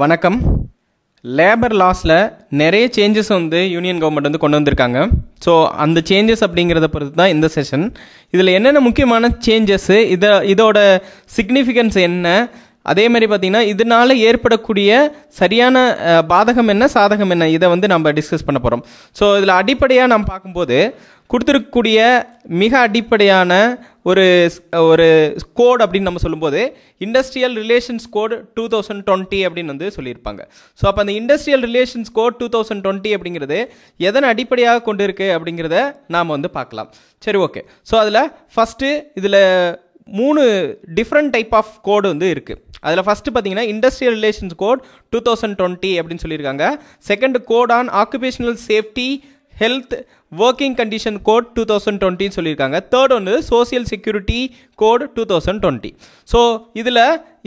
வணக்கம் லேபர் லாஸில் நிறைய சேஞ்சஸ் வந்து யூனியன் கவர்மெண்ட் வந்து கொண்டு வந்திருக்காங்க ஸோ அந்த சேஞ்சஸ் அப்படிங்கிறத பொறுத்து தான் இந்த செஷன் இதில் என்னென்ன முக்கியமான சேஞ்சஸ்ஸு இதை இதோட சிக்னிஃபிகன்ஸ் என்ன அதே மாதிரி பார்த்தீங்கன்னா இதனால் ஏற்படக்கூடிய சரியான பாதகம் என்ன சாதகம் என்ன இதை வந்து நம்ம டிஸ்கஸ் பண்ண போகிறோம் ஸோ இதில் அடிப்படையாக நம்ம பார்க்கும்போது கொடுத்துருக்கக்கூடிய மிக அடிப்படையான ஒரு ஒரு கோட் அப்படின்னு நம்ம சொல்லும்போது industrial relations code two thousand twenty அப்படின்னு வந்து சொல்லியிருப்பாங்க ஸோ அப்போ அந்த industrial relations code two thousand twenty அப்படிங்கிறது எதன் அடிப்படையாக கொண்டு இருக்குது அப்படிங்கிறத நாம் வந்து பார்க்கலாம் சரி ஓகே ஸோ அதில் ஃபஸ்ட்டு இதில் மூணு டிஃப்ரெண்ட் டைப் ஆஃப் கோடு வந்து இருக்குது அதில் ஃபஸ்ட்டு பார்த்தீங்கன்னா industrial relations code two thousand twenty அப்படின்னு சொல்லியிருக்காங்க second code on occupational safety health working condition code two thousand டுவெண்ட்டின்னு சொல்லியிருக்காங்க தேர்ட் ஒன்று social security code two thousand twenty so இதில்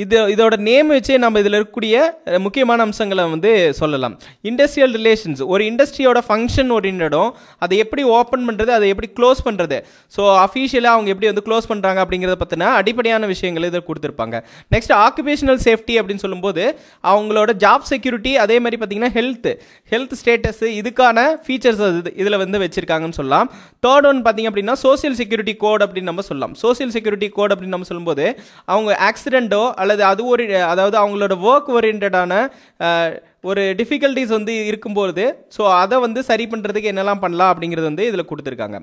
இது இதோட நேம் வச்சே நம்ம இதில் இருக்கக்கூடிய முக்கியமான அம்சங்களை வந்து சொல்லலாம் இண்டஸ்ட்ரியல் ரிலேஷன்ஸ் ஒரு இண்டஸ்ட்ரியோட ஃபங்க்ஷன் ஒரு இடம் அதை எப்படி ஓப்பன் பண்ணுறது அதை எப்படி க்ளோஸ் பண்ணுறது ஸோ அஃபீஷியலாக அவங்க எப்படி வந்து க்ளோஸ் பண்ணுறாங்க அப்படிங்கிறத பற்றின அடிப்படையான விஷயங்கள் இதில் கொடுத்துருப்பாங்க நெக்ஸ்ட் ஆக்குபேஷனல் சேஃப்டி அப்படின்னு சொல்லும்போது அவங்களோட ஜாப் செக்யூரிட்டி அதே மாதிரி பார்த்தீங்கன்னா ஹெல்த் ஹெல்த் ஸ்டேட்டஸ் இதுக்கான ஃபீச்சர்ஸ் அது இதில் வந்து வச்சு வச்சிருக்காங்கன்னு சொல்லலாம் தேர்ட் ஒன் பார்த்திங்க அப்படின்னா சோசியல் செக்யூரிட்டி கோட் அப்படின்னு நம்ம சொல்லலாம் சோசியல் செக்யூரிட்டி கோட் அப்படின்னு நம்ம சொல்லும்போது அவங்க ஆக்சிடெண்ட்டோ அல்லது அது ஒரு அதாவது அவங்களோட ஒர்க் ஓரியன்டான ஒரு டிஃபிகல்ட்டிஸ் வந்து இருக்கும்போது ஸோ அதை வந்து சரி பண்ணுறதுக்கு என்னெல்லாம் பண்ணலாம் அப்படிங்கிறது வந்து இதில் கொடுத்துருக்காங்க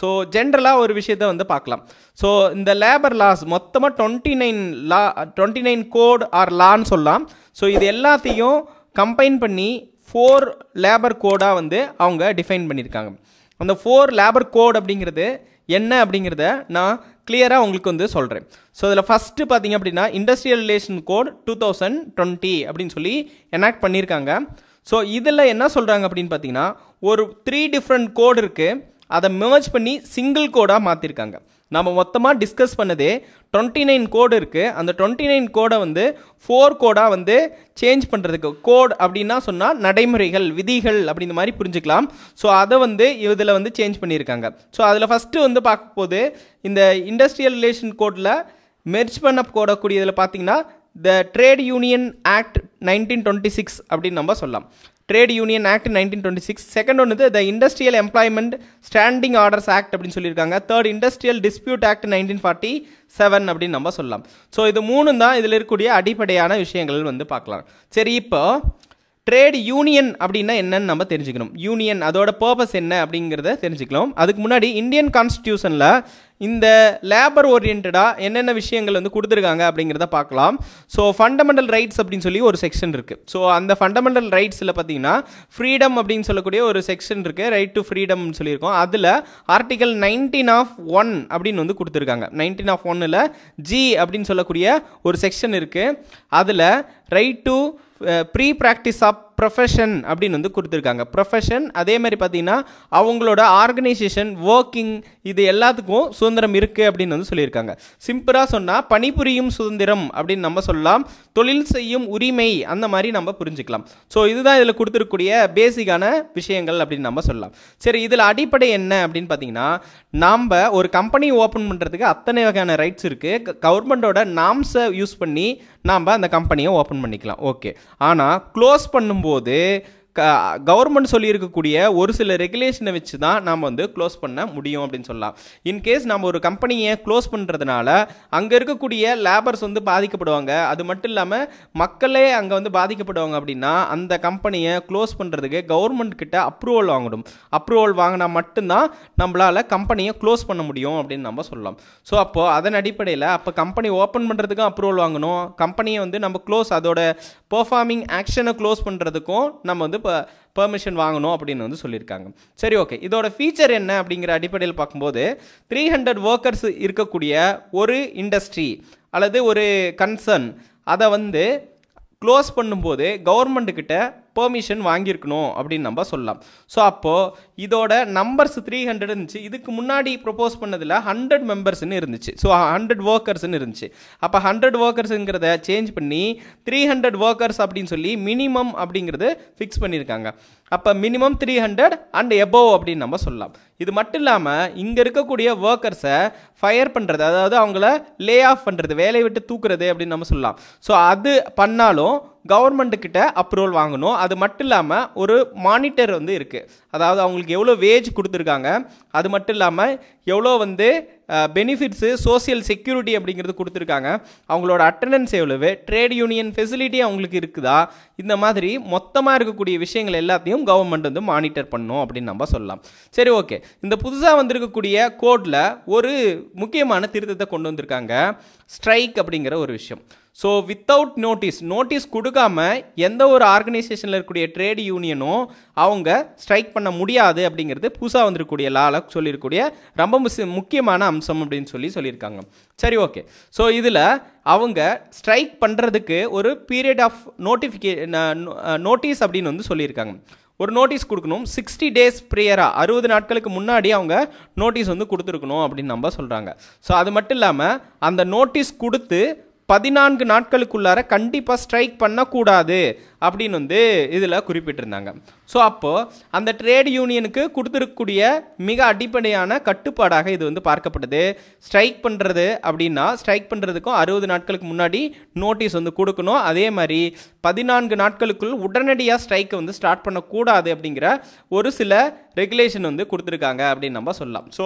ஸோ ஜென்ரலாக ஒரு விஷயத்த வந்து பார்க்கலாம் ஸோ இந்த லேபர் லாஸ் மொத்தமாக twenty nine law twenty nine code or லான்னு சொல்லலாம் ஸோ இது எல்லாத்தையும் கம்பைன் பண்ணி ஃபோர் லேபர் கோடாக வந்து அவங்க டிஃபைன் பண்ணியிருக்காங்க அந்த ஃபோர் லேபர் கோட் அப்படிங்கிறது என்ன அப்படிங்கிறத நான் கிளியராக உங்களுக்கு வந்து சொல்கிறேன் ஸோ இதில் ஃபஸ்ட்டு பார்த்தீங்க அப்படின்னா industrial relation code two thousand twenty அப்படின்னு சொல்லி எனாக்ட் பண்ணியிருக்காங்க ஸோ இதில் என்ன சொல்கிறாங்க அப்படின்னு பார்த்தீங்கன்னா ஒரு த்ரீ டிஃப்ரெண்ட் கோடு இருக்குது அதை மெர்ஜ் பண்ணி சிங்கிள் கோடாக மாற்றிருக்காங்க நம்ம மொத்தமாக டிஸ்கஸ் பண்ணதே டுவெண்ட்டி நைன் கோடு இருக்குது அந்த டுவெண்ட்டி நைன் கோடை வந்து ஃபோர் கோடாக வந்து சேஞ்ச் பண்ணுறதுக்கு கோட் அப்படின்னா சொன்னால் நடைமுறைகள் விதிகள் அப்படிங்கிற மாதிரி புரிஞ்சுக்கலாம் ஸோ அதை வந்து இதில் வந்து சேஞ்ச் பண்ணியிருக்காங்க ஸோ அதில் ஃபஸ்ட்டு வந்து பார்க்கும்போது இந்த இண்டஸ்ட்ரியல் ரிலேஷன் கோடில் மெர்ச் பண்ண கூடக்கூடியதில் பார்த்தீங்கன்னா the trade union act nineteen twenty six அப்படின்னு நம்ம சொல்லலாம் trade union act nineteen twenty six second ஒன்று the industrial employment standing orders act அப்படின்னு சொல்லியிருக்காங்க third industrial dispute act nineteen forty seven அப்படின்னு நம்ம சொல்லலாம் ஸோ இது மூணு தான் இதில் இருக்கக்கூடிய அடிப்படையான விஷயங்கள் வந்து பார்க்கலாம் சரி இப்போ ட்ரேட் யூனியன் அப்படின்னா என்னன்னு நம்ம தெரிஞ்சுக்கணும் யூனியன் அதோட பர்பஸ் என்ன அப்படிங்கிறத தெரிஞ்சுக்கலாம் அதுக்கு முன்னாடி இந்தியன் கான்ஸ்டியூஷனில் இந்த லேபர் ஓரியன்டாக என்னென்ன விஷயங்கள் வந்து கொடுத்துருக்காங்க அப்படிங்கிறத பார்க்கலாம் ஸோ ஃபண்டமெண்டல் ரைட்ஸ் அப்படின்னு சொல்லி ஒரு செக்ஷன் இருக்குது ஸோ அந்த ஃபண்டமெண்டல் ரைட்ஸில் பார்த்தீங்கன்னா ஃப்ரீடம் அப்படின்னு சொல்லக்கூடிய ஒரு செக்ஷன் இருக்குது ரைட் டு ஃப்ரீடம்னு சொல்லியிருக்கோம் அதில் ஆர்டிகல் நைன்டீன் ஆஃப் ஒன் அப்படின்னு வந்து கொடுத்துருக்காங்க நைன்டீன் ஆஃப் ஒன்னில் ஜி அப்படின்னு சொல்லக்கூடிய ஒரு செக்ஷன் இருக்குது அதில் right to free practice of profession அப்படின்னு வந்து கொடுத்துருக்காங்க ப்ரொஃபஷன் அதே மாதிரி பார்த்தீங்கன்னா அவங்களோட ஆர்கனைசேஷன் ஒர்க்கிங் இது எல்லாத்துக்கும் சுதந்திரம் இருக்குது அப்படின்னு வந்து சொல்லியிருக்காங்க சிம்பிளாக சொன்னால் பணிபுரியும் சுதந்திரம் அப்படின்னு நம்ம சொல்லலாம் தொழில் செய்யும் உரிமை அந்த மாதிரி நம்ம புரிஞ்சுக்கலாம் ஸோ இதுதான் இதில் கொடுத்துருக்கூடிய பேசிக்கான விஷயங்கள் அப்படின்னு நம்ம சொல்லலாம் சரி இதில் அடிப்படை என்ன அப்படின்னு பார்த்தீங்கன்னா நாம் ஒரு கம்பெனி ஓப்பன் பண்ணுறதுக்கு அத்தனை வகையான ரைட்ஸ் இருக்குது கவர்மெண்ட்டோட நாம்ஸை யூஸ் பண்ணி நாம் அந்த கம்பெனியை ஓப்பன் பண்ணிக்கலாம் ஓகே ஆனால் க்ளோஸ் பண்ணும்போது கவர்மெண்ட் சொல்லியிருக்கக்கூடிய ஒரு சில ரெகுலேஷனை வச்சு தான் நாம் வந்து க்ளோஸ் பண்ண முடியும் அப்படின்னு சொல்லலாம் இன்கேஸ் நம்ம ஒரு கம்பெனியை க்ளோஸ் பண்ணுறதுனால அங்கே இருக்கக்கூடிய லேபர்ஸ் வந்து பாதிக்கப்படுவாங்க அது மட்டும் இல்லாமல் மக்களே அங்கே வந்து பாதிக்கப்படுவாங்க அப்படின்னா அந்த கம்பெனியை க்ளோஸ் பண்ணுறதுக்கு கவர்மெண்ட் கிட்ட அப்ரூவல் வாங்கணும் அப்ரூவல் வாங்கினா மட்டும்தான் நம்மளால் கம்பெனியை க்ளோஸ் பண்ண முடியும் அப்படின்னு நம்ம சொல்லலாம் ஸோ அப்போது அதன் அடிப்படையில் அப்போ கம்பெனி ஓப்பன் பண்ணுறதுக்கும் அப்ரூவல் வாங்கணும் கம்பெனியை வந்து நம்ம க்ளோஸ் அதோட பெர்ஃபார்மிங் ஆக்ஷனை க்ளோஸ் பண்ணுறதுக்கும் நம்ம வந்து வந்து இப்போ பெர்மிஷன் வாங்கணும் அப்படின்னு வந்து சொல்லியிருக்காங்க சரி ஓகே இதோட ஃபீச்சர் என்ன அப்படிங்கிற அடிப்படையில் பார்க்கும்போது த்ரீ ஹண்ட்ரட் ஒர்க்கர்ஸ் இருக்கக்கூடிய ஒரு இண்டஸ்ட்ரி அல்லது ஒரு கன்சர்ன் அதை வந்து க்ளோஸ் பண்ணும்போது கவர்மெண்ட்டுக்கிட்ட பெர்மிஷன் வாங்கியிருக்கணும் அப்படின்னு நம்ம சொல்லலாம் ஸோ அப்போது இதோட நம்பர்ஸ் த்ரீ ஹண்ட்ரட் இருந்துச்சு இதுக்கு முன்னாடி ப்ரொப்போஸ் பண்ணதில் ஹண்ட்ரட் மெம்பர்ஸ்னு இருந்துச்சு ஸோ ஹண்ட்ரட் ஒர்க்கர்ஸ்னு இருந்துச்சு அப்போ ஹண்ட்ரட் ஒர்க்கர்ஸுங்கிறத சேஞ்ச் பண்ணி த்ரீ ஹண்ட்ரட் ஒர்க்கர்ஸ் அப்படின்னு சொல்லி மினிமம் அப்படிங்கிறது ஃபிக்ஸ் பண்ணியிருக்காங்க அப்போ minimum three hundred and above அப்படின்னு நம்ம சொல்லலாம் இது மட்டும் இல்லாமல் இங்கே இருக்கக்கூடிய ஒர்க்கர்ஸை ஃபயர் பண்ணுறது அதாவது அவங்கள லே ஆஃப் பண்ணுறது வேலையை விட்டு தூக்குறது அப்படின்னு நம்ம சொல்லலாம் ஸோ அது பண்ணாலும் கவர்மெண்ட்டுக்கிட்ட அப்ரூவல் வாங்கணும் அது மட்டும் இல்லாமல் ஒரு மானிட்டர் வந்து இருக்குது அதாவது அவங்களுக்கு எவ்வளோ வேஜ் கொடுத்துருக்காங்க அது மட்டும் இல்லாமல் எவ்வளோ வந்து பெனிஃபிட்ஸு சோசியல் செக்யூரிட்டி அப்படிங்கிறது கொடுத்துருக்காங்க அவங்களோட அட்டண்டன்ஸ் எவ்வளவு ட்ரேட் யூனியன் ஃபெசிலிட்டி அவங்களுக்கு இருக்குதா இந்த மாதிரி மொத்தமாக இருக்கக்கூடிய விஷயங்கள் எல்லாத்தையும் கவர்மெண்ட் வந்து மானிட்டர் பண்ணும் அப்படின்னு நம்ம சொல்லலாம் சரி ஓகே இந்த புதுசாக வந்திருக்கக்கூடிய கோடில் ஒரு முக்கியமான திருத்தத்தை கொண்டு வந்திருக்காங்க ஸ்ட்ரைக் அப்படிங்கிற ஒரு விஷயம் ஸோ வித்தவுட் நோட்டீஸ் நோட்டீஸ் கொடுக்காம எந்த ஒரு ஆர்கனைசேஷனில் இருக்கக்கூடிய ட்ரேட் யூனியனும் அவங்க ஸ்ட்ரைக் பண்ண முடியாது அப்படிங்கிறது புதுசாக வந்திருக்கக்கூடிய லால சொல்லியிருக்கூடிய ரொம்ப முக்கியமான அம்சம் அப்படின்னு சொல்லி சொல்லியிருக்காங்க சரி ஓகே ஸோ இதில் அவங்க ஸ்ட்ரைக் பண்ணுறதுக்கு ஒரு பீரியட் ஆஃப் நோட்டிஃபிகே நோட்டீஸ் அப்படின்னு வந்து சொல்லியிருக்காங்க ஒரு நோட்டீஸ் கொடுக்கணும் சிக்ஸ்டி டேஸ் ப்ரேயராக அறுபது நாட்களுக்கு முன்னாடி அவங்க நோட்டீஸ் வந்து கொடுத்துருக்கணும் அப்படின்னு நம்ம சொல்கிறாங்க ஸோ அது மட்டும் இல்லாமல் அந்த நோட்டீஸ் கொடுத்து பதினான்கு நாட்களுக்குள்ளார கண்டிப்பாக ஸ்ட்ரைக் பண்ணக்கூடாது அப்படின்னு வந்து இதில் குறிப்பிட்டிருந்தாங்க ஸோ அப்போது அந்த ட்ரேட் யூனியனுக்கு கொடுத்துருக்கக்கூடிய மிக அடிப்படையான கட்டுப்பாடாக இது வந்து பார்க்கப்பட்டது ஸ்ட்ரைக் பண்ணுறது அப்படின்னா ஸ்ட்ரைக் பண்ணுறதுக்கும் அறுபது நாட்களுக்கு முன்னாடி நோட்டீஸ் வந்து கொடுக்கணும் அதே மாதிரி பதினான்கு நாட்களுக்குள் உடனடியாக ஸ்ட்ரைக்கை வந்து ஸ்டார்ட் பண்ணக்கூடாது அப்படிங்கிற ஒரு சில ரெகுலேஷன் வந்து கொடுத்துருக்காங்க அப்படின்னு நம்ம சொல்லலாம் ஸோ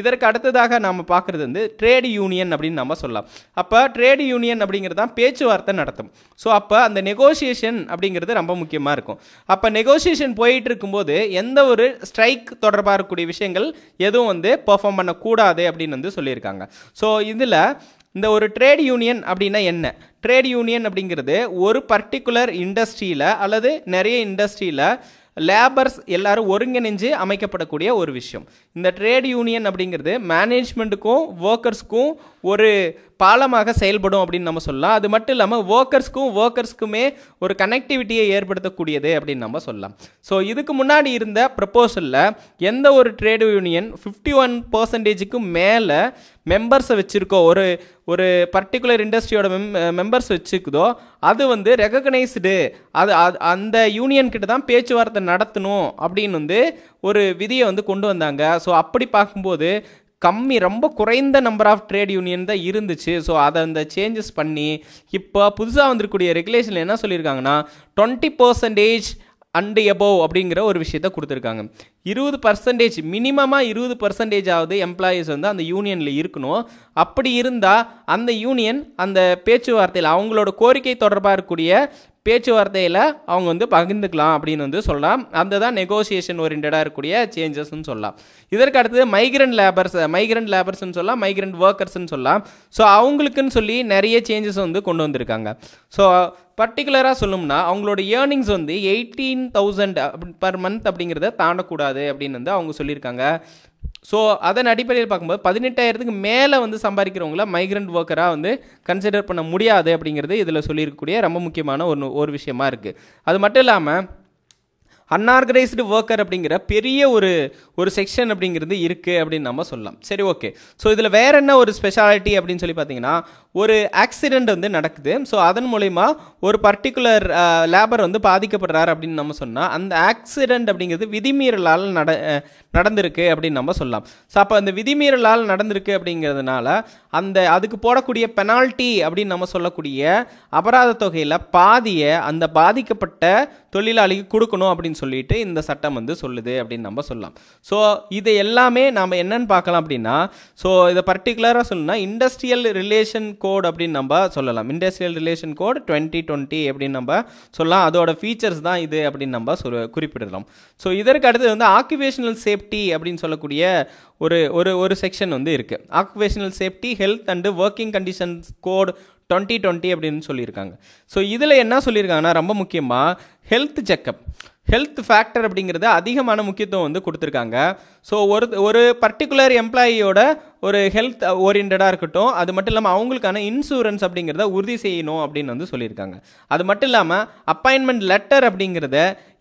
இதற்கு அடுத்ததாக நாம் பார்க்குறது வந்து ட்ரேட் யூனியன் அப்படின்னு நம்ம சொல்லலாம் அப்போ ட்ரேட் யூனியன் அப்படிங்கிறது தான் பேச்சுவார்த்தை நடத்தும் ஸோ அப்போ அந்த நெகோசியேஷன் அப்படிங்கிறது ரொம்ப முக்கியமாக இருக்கும் அப்போ நெகோசியேஷன் போயிட்டு இருக்கும்போது எந்த ஒரு ஸ்ட்ரைக் தொடர்பாக இருக்கக்கூடிய விஷயங்கள் எதுவும் வந்து பெர்ஃபார்ம் பண்ணக்கூடாது அப்படின்னு வந்து சொல்லியிருக்காங்க ஸோ இதில் இந்த ஒரு ட்ரேட் யூனியன் அப்படின்னா என்ன ட்ரேட் யூனியன் அப்படிங்கிறது ஒரு பர்டிகுலர் இண்டஸ்ட்ரியில் அல்லது நிறைய இண்டஸ்ட்ரியில் லேபர்ஸ் எல்லாரும் ஒருங்கிணைஞ்சு அமைக்கப்படக்கூடிய ஒரு விஷயம் இந்த ட்ரேட் யூனியன் அப்படிங்கிறது மேனேஜ்மெண்ட்டுக்கும் ஒர்க்கர்ஸ்க்கும் ஒரு பாலமாக செயல்படும் அப்படின்னு நம்ம சொல்லலாம் அது மட்டும் இல்லாமல் ஒர்க்கர்ஸ்க்கும் ஒர்க்கர்ஸ்க்குமே ஒரு கனெக்டிவிட்டியை ஏற்படுத்தக்கூடியது அப்படின்னு நம்ம சொல்லலாம் ஸோ இதுக்கு முன்னாடி இருந்த ப்ரப்போசலில் எந்த ஒரு ட்ரேட் யூனியன் ஃபிஃப்டி ஒன் பர்சன்டேஜுக்கு மேலே மெம்பர்ஸை வச்சுருக்கோ ஒரு ஒரு பர்டிகுலர் இண்டஸ்ட்ரியோட மெம் மெம்பர்ஸ் வச்சுக்குதோ அது வந்து ரெகக்னைஸ்டு அது அந்த யூனியன் கிட்ட தான் பேச்சுவார்த்தை நடத்தணும் அப்படின்னு வந்து ஒரு விதியை வந்து கொண்டு வந்தாங்க ஸோ அப்படி பார்க்கும்போது கம்மி ரொம்ப குறைந்த நம்பர் ஆஃப் ட்ரேட் யூனியன் தான் இருந்துச்சு ஸோ அதை அந்த சேஞ்சஸ் பண்ணி இப்போ புதுசாக வந்திருக்கக்கூடிய ரெகுலேஷனில் என்ன சொல்லியிருக்காங்கன்னா டுவெண்ட்டி பர்சன்டேஜ் அண்டு எபோவ் அப்படிங்கிற ஒரு விஷயத்த கொடுத்துருக்காங்க இருபது பர்சன்டேஜ் மினிமமாக இருபது பர்சன்டேஜ் ஆகுது எம்ப்ளாயீஸ் வந்து அந்த யூனியனில் இருக்கணும் அப்படி இருந்தால் அந்த யூனியன் அந்த பேச்சுவார்த்தையில் அவங்களோட கோரிக்கை தொடர்பாக இருக்கக்கூடிய பேச்சுவார்த்தையில் அவங்க வந்து பகிர்ந்துக்கலாம் அப்படின்னு வந்து சொல்லலாம் அந்த தான் நெகோசியேஷன் ஓரியன்டாக இருக்கக்கூடிய சேஞ்சஸ்ன்னு சொல்லலாம் இதற்கு அடுத்தது மைக்ரண்ட் லேபர்ஸ் மைக்ரண்ட் லேபர்ஸ்னு சொல்லலாம் மைக்ரண்ட் ஒர்க்கர்ஸ்னு சொல்லலாம் ஸோ அவங்களுக்குன்னு சொல்லி நிறைய சேஞ்சஸ் வந்து கொண்டு வந்திருக்காங்க ஸோ பர்டிகுலராக சொல்லணும்னா அவங்களோட ஏர்னிங்ஸ் வந்து எயிட்டீன் தௌசண்ட் பர் மந்த் அப்படிங்கிறத தாண்டக்கூடாது அப்படின்னு வந்து அவங்க சொல்லியிருக்காங்க ஸோ அதன் அடிப்படையில் பார்க்கும்போது பதினெட்டாயிரத்துக்கு மேலே வந்து சம்பாதிக்கிறவங்கள மைக்ரண்ட் ஒர்க்கராக வந்து கன்சிடர் பண்ண முடியாது அப்படிங்கிறது இதில் சொல்லியிருக்கக்கூடிய ரொம்ப முக்கியமான ஒரு ஒரு விஷயமா இருக்குது அது மட்டும் இல்லாமல் அன்ஆர்கனைஸ்டு ஒர்க்கர் அப்படிங்கிற பெரிய ஒரு ஒரு செக்ஷன் அப்படிங்கிறது இருக்குது அப்படின்னு நம்ம சொல்லலாம் சரி ஓகே ஸோ இதில் வேற என்ன ஒரு ஸ்பெஷாலிட்டி அப்படின்னு சொல்லி பார்த்தீங்கன்னா ஒரு ஆக்சிடெண்ட் வந்து நடக்குது ஸோ அதன் மூலயமா ஒரு பர்டிகுலர் லேபர் வந்து பாதிக்கப்படுறாரு அப்படின்னு நம்ம சொன்னால் அந்த ஆக்சிடெண்ட் அப்படிங்கிறது விதிமீறலால் நட நடந்திருக்கு அப்படின்னு நம்ம சொல்லலாம் ஸோ அப்போ அந்த விதிமீறலால் நடந்திருக்கு அப்படிங்கிறதுனால அந்த அதுக்கு போடக்கூடிய பெனால்ட்டி அப்படின்னு நம்ம சொல்லக்கூடிய அபராத தொகையில் பாதியை அந்த பாதிக்கப்பட்ட தொழிலாளிக்கு கொடுக்கணும் அப்படின்னு சொல்லிட்டு இந்த சட்டம் வந்து சொல்லுது அப்படின்னு நம்ம சொல்லலாம் ஸோ இது எல்லாமே நாம் என்னன்னு பார்க்கலாம் அப்படின்னா ஸோ இதை பர்டிகுலராக சொல்லணும்னா இண்டஸ்ட்ரியல் ரிலேஷன் கோட் அப்படின்னு நம்ம சொல்லலாம் industrial relation code twenty twenty அப்படின்னு நம்ம சொல்லலாம் அதோட ஃபீச்சர்ஸ் தான் இது அப்படின்னு நம்ம குறிப்பிடலாம் ஸோ இதற்கு அடுத்து வந்து ஆக்குவேஷனல் சேஃப்டி சேஃப்டி அப்படின்னு சொல்லக்கூடிய ஒரு ஒரு ஒரு செக்ஷன் வந்து இருக்குது occupational safety health and working conditions code twenty twenty அப்படின்னு சொல்லியிருக்காங்க ஸோ இதில் என்ன சொல்லியிருக்காங்கன்னா ரொம்ப முக்கியமாக ஹெல்த் செக்கப் ஹெல்த் ஃபேக்டர் அப்படிங்கிறது அதிகமான முக்கியத்துவம் வந்து கொடுத்துருக்காங்க ஸோ ஒரு ஒரு பர்டிகுலர் எம்ப்ளாயியோட ஒரு ஹெல்த் ஓரியன்டாக இருக்கட்டும் அது மட்டும் இல்லாமல் அவங்களுக்கான இன்சூரன்ஸ் அப்படிங்கிறத உறுதி செய்யணும் அப்படின்னு வந்து சொல்லியிருக்காங்க அது மட்டும் இல்லாமல் அப்பாயின்மெண்ட் லெட்டர் அப்படிங்கிறத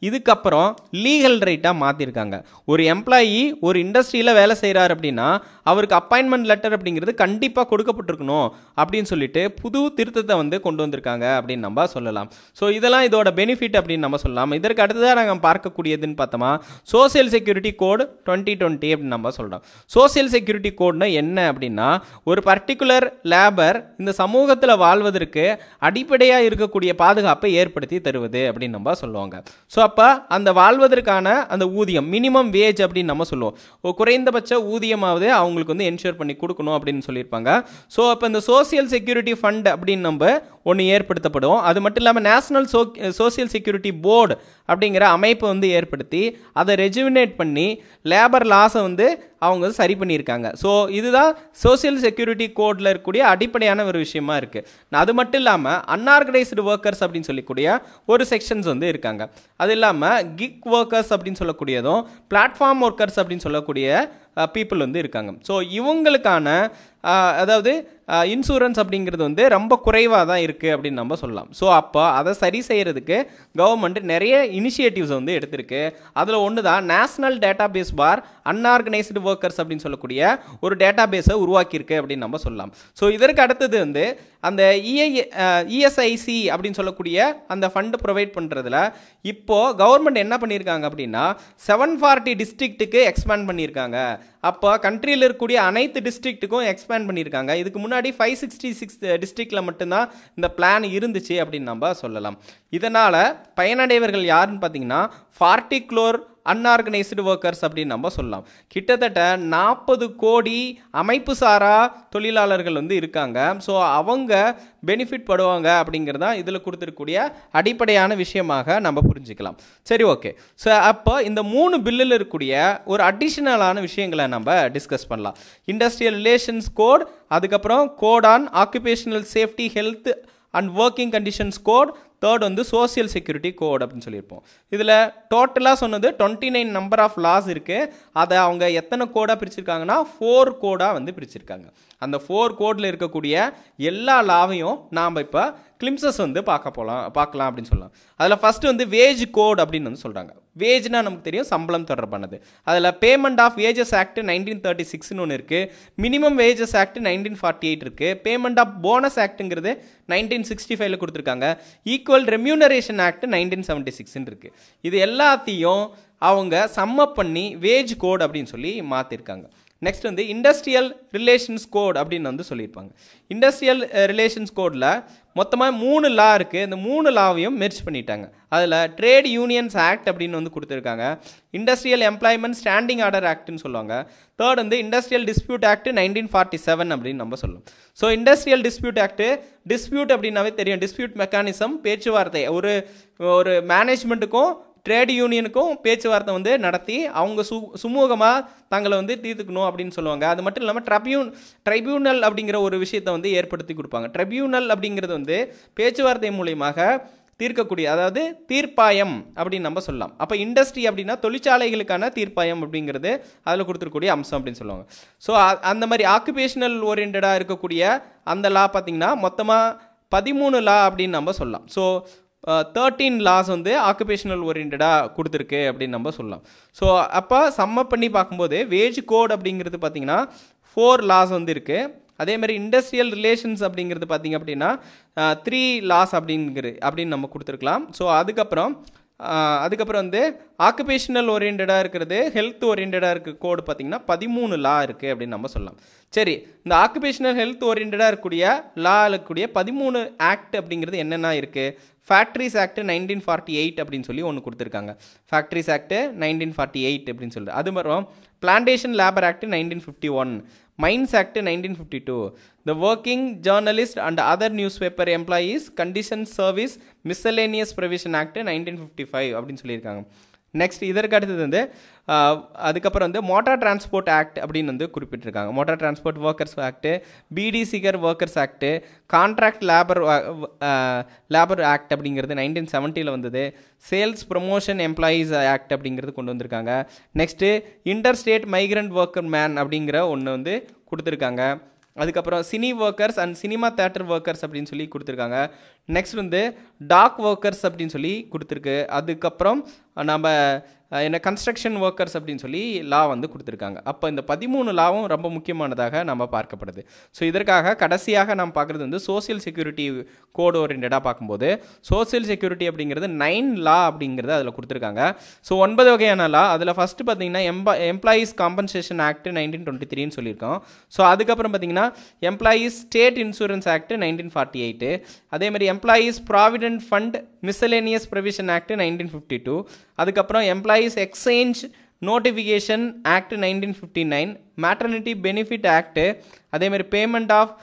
இதுக்கப்புறம் லீகல் ரைட்டாக மாற்றிருக்காங்க ஒரு எம்ப்ளாயி ஒரு இண்டஸ்ட்ரியில் வேலை செய்கிறார் அப்படின்னா அவருக்கு அப்பாயின்மெண்ட் லெட்டர் அப்படிங்கிறது கண்டிப்பாக கொடுக்கப்பட்டிருக்கணும் அப்படின்னு சொல்லிட்டு புது திருத்தத்தை வந்து கொண்டு வந்திருக்காங்க அப்படின்னு நம்ம சொல்லலாம் ஸோ இதெல்லாம் இதோட பெனிஃபிட் அப்படின்னு நம்ம சொல்லலாம் இதற்கு அடுத்ததாக நாங்கள் பார்க்கக்கூடியதுன்னு பார்த்தோமா social security code twenty twenty twenty அப்படின்னு நம்ம சொல்கிறோம் சோசியல் செக்யூரிட்டி கோட்னா என்ன அப்படின்னா ஒரு பர்டிகுலர் லேபர் இந்த சமூகத்தில் வாழ்வதற்கு அடிப்படையாக இருக்கக்கூடிய பாதுகாப்பை ஏற்படுத்தி தருவது அப்படின்னு நம்ம சொல்லுவாங்க ஸோ அப்போ அந்த வாழ்வதற்கான அந்த ஊதியம் மினிமம் வேஜ் அப்படின்னு நம்ம சொல்லுவோம் குறைந்தபட்ச ஊதியமாவது அவங்களுக்கு வந்து என்ஷூர் பண்ணி கொடுக்கணும் அப்படின்னு சொல்லியிருப்பாங்க ஸோ அப்போ இந்த சோசியல் செக்யூரிட்டி ஃபண்ட் அப்படின்னு நம்ம ஒன்று ஏற்படுத்தப்படும் அது மட்டும் இல்லாமல் national so social security board அப்படிங்கிற அமைப்பை வந்து ஏற்படுத்தி அதை ரெஜுவினேட் பண்ணி லேபர் லாஸை வந்து அவங்க வந்து சரி பண்ணியிருக்காங்க ஸோ இதுதான் சோசியல் செக்யூரிட்டி கோடில் இருக்கக்கூடிய அடிப்படையான ஒரு விஷயமா இருக்குது அது மட்டும் இல்லாமல் அன்ஆர்கனைஸ்டு ஒர்க்கர்ஸ் அப்படின்னு சொல்லக்கூடிய ஒரு செக்ஷன்ஸ் வந்து இருக்காங்க அது இல்லாமல் கிக் ஒர்க்கர்ஸ் அப்படின்னு சொல்லக்கூடியதும் பிளாட்ஃபார்ம் ஒர்க்கர்ஸ் அப்படின்னு சொல்லக்கூடிய பீப்புள் வந்து இருக்காங்க ஸோ இவங்களுக்கான அதாவது இன்சூரன்ஸ் அப்படிங்கிறது வந்து ரொம்ப குறைவாக தான் இருக்குது அப்படின்னு நம்ம சொல்லலாம் ஸோ அப்போ அதை சரி செய்கிறதுக்கு கவர்மெண்ட் நிறைய இனிஷியேட்டிவ்ஸ் வந்து எடுத்திருக்கு அதில் ஒன்று தான் national database for unorganised workers அப்படின்னு சொல்லக்கூடிய ஒரு டேட்டா பேஸை உருவாக்கியிருக்கு அப்படின்னு நம்ம சொல்லலாம் ஸோ இதற்கு அடுத்தது வந்து அந்த EI e ESIC uh, e அப்படின்னு சொல்லக்கூடிய அந்த ஃபண்டு ப்ரொவைட் பண்ணுறதுல இப்போது கவர்மெண்ட் என்ன பண்ணியிருக்காங்க அப்படின்னா செவன் ஃபார்ட்டி டிஸ்ட்ரிக்ட்டுக்கு எக்ஸ்பேண்ட் பண்ணியிருக்காங்க அப்போ கண்ட்ரியில் இருக்கக்கூடிய அனைத்து டிஸ்ட்ரிக்ட்டுக்கும் எக்ஸ்பேண்ட் பண்ணியிருக்காங்க இதுக்கு முன்னாடி ஃபைவ் சிக்ஸ்டி சிக்ஸ் டிஸ்ட்ரிக்டில் மட்டும்தான் இந்த பிளான் இருந்துச்சு அப்படின்னு நம்ம சொல்லலாம் இதனால் பயனடைவர்கள் யாருன்னு பார்த்தீங்கன்னா ஃபார்ட்டி க்ளோர் அன்ஆர்கனைஸ்டு ஒர்க்கர்ஸ் அப்படின்னு நம்ம சொல்லலாம் கிட்டத்தட்ட நாற்பது கோடி அமைப்பு சாரா தொழிலாளர்கள் வந்து இருக்காங்க ஸோ அவங்க பெனிஃபிட் படுவாங்க அப்படிங்கிறது தான் இதில் கொடுத்துருக்கூடிய அடிப்படையான விஷயமாக நம்ம புரிஞ்சுக்கலாம் சரி ஓகே ஸோ அப்போ இந்த மூணு பில்லில் இருக்கக்கூடிய ஒரு அடிஷ்னலான விஷயங்களை நம்ம டிஸ்கஸ் பண்ணலாம் இண்டஸ்ட்ரியல் ரிலேஷன்ஸ் கோட் அதுக்கப்புறம் code on occupational safety health and working conditions code third வந்து சோசியல் செக்யூரிட்டி கோட் அப்படின்னு சொல்லியிருப்போம் இதில் டோட்டலாக சொன்னது twenty nine number of laws இருக்குது அதை அவங்க எத்தனை கோடாக பிரிச்சிருக்காங்கன்னா ஃபோர் கோடாக வந்து பிரிச்சிருக்காங்க அந்த ஃபோர் கோடில் இருக்கக்கூடிய எல்லா லாவையும் நாம் இப்போ கிளிம்சஸ் வந்து பார்க்க போகலாம் பார்க்கலாம் அப்படின்னு சொல்லலாம் அதில் ஃபஸ்ட்டு வந்து வேஜ் கோட் அப்படின்னு வந்து சொல்கிறாங்க வேஜ்னால் நமக்கு தெரியும் சம்பளம் தொடர்பானது அதில் payment of wages act nineteen thirty சிக்ஸ்னு ஒன்று இருக்குது minimum wages act nineteen forty eight இருக்குது பேமெண்ட் ஆஃப் போனஸ் ஆக்ட்டுங்கிறது நைன்டீன் சிக்ஸ்டி ஃபைவ்ல கொடுத்துருக்காங்க equal equal remuneration act nineteen seventy சிக்ஸ்ன்னு இருக்குது இது எல்லாத்தையும் அவங்க சம்மப் பண்ணி வேஜ் கோட் அப்படின்னு சொல்லி மாற்றிருக்காங்க நெக்ஸ்ட் வந்து இண்டஸ்ட்ரியல் ரிலேஷன்ஸ் கோட் அப்படின்னு வந்து சொல்லியிருப்பாங்க இண்டஸ்ட்ரியல் ரிலேஷன்ஸ் கோடில் மொத்தமாக மூணு லா இருக்குது இந்த மூணு லாவையும் மெர்ச் பண்ணிட்டாங்க அதில் ட்ரேட் யூனியன்ஸ் ஆக்ட் அப்படின்னு வந்து கொடுத்துருக்காங்க இண்டஸ்ட்ரியல் எம்ப்ளாய்மெண்ட் ஸ்டாண்டிங் ஆர்டர் ஆக்ட்டுன்னு சொல்லுவாங்க தேர்ட் வந்து industrial dispute act nineteen forty seven அப்படின்னு நம்ம சொல்லுவோம் so industrial dispute act dispute அப்படின்னாவே தெரியும் டிஸ்பியூட் மெக்கானிசம் பேச்சுவார்த்தை ஒரு ஒரு மேனேஜ்மெண்ட்டுக்கும் ட்ரேட் யூனியனுக்கும் பேச்சுவார்த்தை வந்து நடத்தி அவங்க சு சுமூகமாக தங்களை வந்து தீர்த்துக்கணும் அப்படின்னு சொல்லுவாங்க அது மட்டும் இல்லாமல் ட்ரபியூன் ட்ரைபியூனல் அப்படிங்கிற ஒரு விஷயத்தை வந்து ஏற்படுத்தி கொடுப்பாங்க ட்ரிபியூனல் அப்படிங்கிறது வந்து பேச்சுவார்த்தை மூலியமாக தீர்க்கக்கூடிய அதாவது தீர்ப்பாயம் அப்படின்னு நம்ம சொல்லலாம் அப்போ இண்டஸ்ட்ரி அப்படின்னா தொழிற்சாலைகளுக்கான தீர்ப்பாயம் அப்படிங்கிறது அதில் கொடுத்துருக்கூடிய அம்சம் அப்படின்னு சொல்லுவாங்க ஸோ அந்த மாதிரி ஆக்குபேஷனல் ஓரியன்டாக இருக்கக்கூடிய அந்த லா பார்த்திங்கன்னா மொத்தமாக பதிமூணு லா அப்படின்னு நம்ம சொல்லலாம் ஸோ தேர்ட்டீன் லாஸ் வந்து ஆக்குபேஷனல் ஓரியன்டாக கொடுத்துருக்கு அப்படின்னு நம்ம சொல்லலாம் ஸோ அப்போ சம்மப் பண்ணி பார்க்கும்போது வேஜ் கோட் அப்படிங்கிறது பார்த்தீங்கன்னா ஃபோர் லாஸ் வந்து இருக்குது அதேமாதிரி இண்டஸ்ட்ரியல் ரிலேஷன்ஸ் அப்படிங்கிறது பார்த்திங்க அப்படின்னா த்ரீ லாஸ் அப்படிங்கிறது அப்படின்னு நம்ம கொடுத்துருக்கலாம் ஸோ அதுக்கப்புறம் அதுக்கப்புறம் வந்து ஆக்குபேஷனல் ஓரியன்டாக இருக்கிறது ஹெல்த் ஓரியன்டாக இருக்க கோடு பார்த்திங்கன்னா பதிமூணு லா இருக்குது அப்படின்னு நம்ம சொல்லலாம் சரி இந்த ஆக்குபேஷனல் ஹெல்த் ஓரியன்டாக இருக்கக்கூடிய லா இருக்கக்கூடிய பதிமூணு ஆக்ட் அப்படிங்கிறது என்னென்ன இருக்குது factories act nineteen forty eight அப்படின்னு சொல்லி ஒன்று கொடுத்துருக்காங்க factories act nineteen forty eight அப்படின்னு சொல்லிட்டு அது plantation labour act nineteen fifty one mines act nineteen fifty two the working journalist and other newspaper employees condition service miscellaneous provision act nineteen fifty five அப்படின்னு சொல்லியிருக்காங்க next இதற்கு அடுத்தது வந்து அதுக்கப்புறம் வந்து மோட்டார் டிரான்ஸ்போர்ட் ஆக்ட் அப்படின்னு வந்து குறிப்பிட்டிருக்காங்க motor transport workers act cigar workers act contract labour labour act அப்படிங்கிறது நைன்டீன் செவன்ட்டியில் வந்தது சேல்ஸ் ப்ரொமோஷன் எம்ப்ளாயீஸ் ஆக்ட் அப்படிங்கிறது கொண்டு வந்திருக்காங்க next interstate migrant worker man அப்படிங்கிற ஒன்று வந்து கொடுத்துருக்காங்க அதுக்கப்புறம் cine workers and cinema theatre workers அப்படின்னு சொல்லி கொடுத்துருக்காங்க நெக்ஸ்ட் வந்து டாக் ஒர்க்கர்ஸ் அப்படின்னு சொல்லி கொடுத்துருக்கு அதுக்கப்புறம் நம்ம என்ன கன்ஸ்ட்ரக்ஷன் ஒர்க்கர்ஸ் அப்படின்னு சொல்லி லா வந்து கொடுத்துருக்காங்க அப்போ இந்த பதிமூணு லாவும் ரொம்ப முக்கியமானதாக நம்ம பார்க்கப்படுது ஸோ இதற்காக கடைசியாக நாம் பார்க்குறது வந்து சோசியல் செக்யூரிட்டி கோடு ஓரியன்டாக பார்க்கும்போது சோசியல் செக்யூரிட்டி அப்படிங்கிறது நைன் லா அப்படிங்கிறது அதில் கொடுத்துருக்காங்க ஸோ ஒன்பது வகையான லா அதில் ஃபஸ்ட்டு பார்த்தீங்கன்னா எம்ப employees compensation act nineteen twenty த்ரீன்னு சொல்லியிருக்கோம் ஸோ அதுக்கப்புறம் பார்த்தீங்கன்னா employees state insurance act nineteen forty eight அதேமாதிரி employees provident fund miscellaneous provision act nineteen fifty two அதுக்கப்புறம் employees exchange notification act nineteen fifty nine maternity benefit act அதேமாதிரி payment of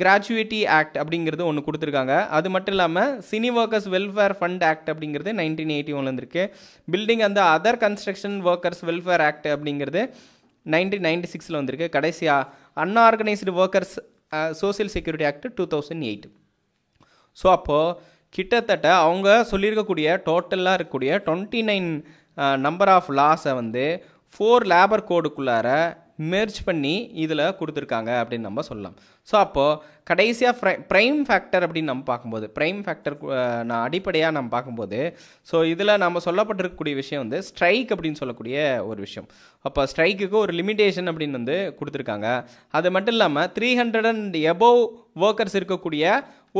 gratuity act அப்படிங்கிறது ஒன்று கொடுத்துருக்காங்க அது மட்டும் இல்லாமல் cine workers welfare fund act அப்படிங்கிறது நைன்டீன் எயிட்டி ஒன்லேருந்து பில்டிங் அந்த other construction workers welfare act அப்படிங்கிறது நைன்டீன் நைன்டி சிக்ஸில் வந்திருக்கு கடைசியாக unorganised workers social security act two thousand eight so அப்போது கிட்டத்தட்ட அவங்க சொல்லியிருக்கக்கூடிய டோட்டலாக இருக்கக்கூடிய டுவெண்ட்டி நைன் நம்பர் ஆஃப் லாஸை வந்து ஃபோர் லேபர் கோடுக்குள்ளார மெர்ஜ் பண்ணி இதில் கொடுத்துருக்காங்க அப்படின்னு நம்ம சொல்லலாம் ஸோ அப்போது கடைசியாக ப்ரை ப்ரைம் ஃபேக்டர் அப்படின்னு நம்ம பார்க்கும்போது ப்ரைம் ஃபேக்டர் நான் அடிப்படையாக நம்ம பார்க்கும்போது ஸோ இதில் நம்ம சொல்லப்பட்டிருக்கக்கூடிய விஷயம் வந்து ஸ்ட்ரைக் அப்படின்னு சொல்லக்கூடிய ஒரு விஷயம் அப்போ ஸ்ட்ரைக்குக்கு ஒரு லிமிடேஷன் அப்படின்னு வந்து கொடுத்துருக்காங்க அது மட்டும் இல்லாமல் three hundred and above workers இருக்கக்கூடிய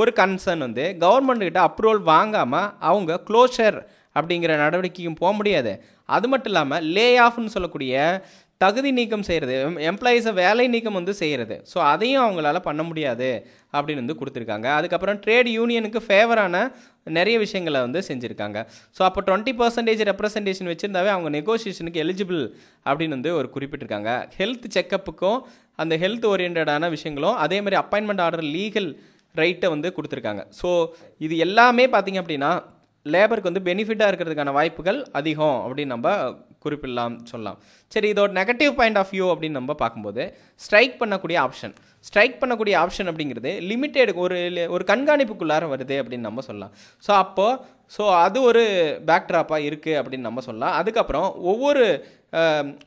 ஒரு கன்சர்ன் வந்து கவர்மெண்ட்டுக்கிட்ட அப்ரூவல் வாங்காமல் அவங்க க்ளோஷர் அப்படிங்கிற நடவடிக்கைக்கும் போக முடியாது அது மட்டும் இல்லாமல் லே ஆஃப்னு சொல்லக்கூடிய தகுதி நீக்கம் செய்கிறது எம்ப்ளாயீஸை வேலை நீக்கம் வந்து செய்கிறது ஸோ அதையும் அவங்களால பண்ண முடியாது அப்படின்னு வந்து கொடுத்துருக்காங்க அதுக்கப்புறம் ட்ரேட் யூனியனுக்கு ஃபேவரான நிறைய விஷயங்களை வந்து செஞ்சுருக்காங்க ஸோ அப்போ டுவெண்ட்டி பர்சன்டேஜ் ரெப்ரஸன்டேஷன் வச்சுருந்தாவே அவங்க நெகோசியேஷனுக்கு எலிஜிபிள் அப்படின்னு வந்து ஒரு குறிப்பிட்டிருக்காங்க ஹெல்த் செக்கப்புக்கும் அந்த ஹெல்த் ஓரியன்டான விஷயங்களும் அதேமாதிரி அப்பாயின்மெண்ட் ஆர்டர் லீகல் ரைட்டை வந்து கொடுத்துருக்காங்க ஸோ இது எல்லாமே பார்த்திங்க அப்படின்னா லேபருக்கு வந்து பெனிஃபிட்டாக இருக்கிறதுக்கான வாய்ப்புகள் அதிகம் அப்படின்னு நம்ம குறிப்பிடலாம் சொல்லலாம் சரி இதோட நெகட்டிவ் பாயிண்ட் ஆஃப் வியூ அப்படின்னு நம்ம பார்க்கும்போது ஸ்ட்ரைக் பண்ணக்கூடிய ஆப்ஷன் ஸ்ட்ரைக் பண்ணக்கூடிய ஆப்ஷன் அப்படிங்கிறது லிமிட்டெடு ஒரு ஒரு கண்காணிப்புக்குள்ளார வருது அப்படின்னு நம்ம சொல்லலாம் ஸோ அப்போது ஸோ அது ஒரு பேக்ட்ராப்பாக இருக்குது அப்படின்னு நம்ம சொல்லலாம் அதுக்கப்புறம் ஒவ்வொரு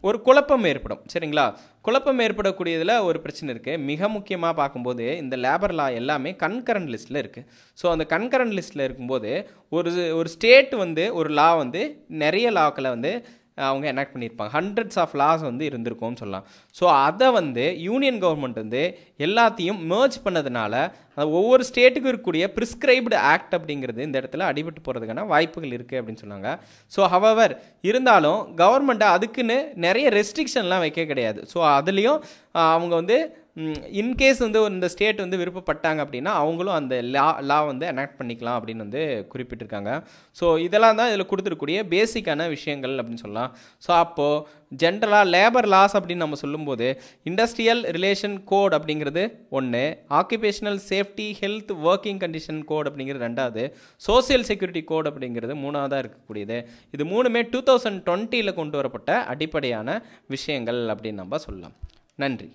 ஒரு குழப்பம் ஏற்படும் சரிங்களா குழப்பம் ஏற்படக்கூடியதில் ஒரு பிரச்சனை இருக்குது மிக முக்கியமாக பார்க்கும்போது இந்த லேபர் லா எல்லாமே கண்கரண்ட் லிஸ்ட்டில் இருக்குது ஸோ அந்த கண்கரண்ட் லிஸ்ட்டில் இருக்கும்போது ஒரு ஒரு ஸ்டேட் வந்து ஒரு லா வந்து நிறைய லாக்களை வந்து அவங்க எனாக்ட் பண்ணியிருப்பாங்க ஹண்ட்ரட்ஸ் ஆஃப் லாஸ் வந்து இருந்திருக்கும்னு சொல்லலாம் ஸோ அதை வந்து யூனியன் கவர்மெண்ட் வந்து எல்லாத்தையும் மேர்ஜ் பண்ணதுனால ஒவ்வொரு ஸ்டேட்டுக்கும் இருக்கக்கூடிய ப்ரிஸ்கிரைப்டு ஆக்ட் அப்படிங்கிறது இந்த இடத்துல அடிபட்டு போகிறதுக்கான வாய்ப்புகள் இருக்குது அப்படின்னு சொன்னாங்க ஸோ ஹவவர் இருந்தாலும் கவர்மெண்ட்டை அதுக்குன்னு நிறைய ரெஸ்ட்ரிக்ஷன்லாம் வைக்க கிடையாது ஸோ அதுலேயும் அவங்க வந்து இன்கேஸ் வந்து இந்த ஸ்டேட் வந்து விருப்பப்பட்டாங்க அப்படின்னா அவங்களும் அந்த லா லா வந்து எனாக்ட் பண்ணிக்கலாம் அப்படின்னு வந்து குறிப்பிட்டிருக்காங்க ஸோ இதெல்லாம் தான் இதில் கொடுத்துருக்கூடிய பேசிக்கான விஷயங்கள் அப்படின்னு சொல்லலாம் ஸோ அப்போது ஜென்ரலாக லேபர் லாஸ் அப்படின்னு நம்ம சொல்லும்போது இண்டஸ்ட்ரியல் ரிலேஷன் கோட் அப்படிங்கிறது ஒன்று occupational safety health working condition code அப்படிங்கிறது ரெண்டாவது சோசியல் செக்யூரிட்டி கோட் அப்படிங்கிறது மூணாவதாக இருக்கக்கூடியது இது மூணுமே டூ தௌசண்ட் டுவெண்ட்டியில் கொண்டு வரப்பட்ட அடிப்படையான விஷயங்கள் அப்படின்னு நம்ம சொல்லலாம் நன்றி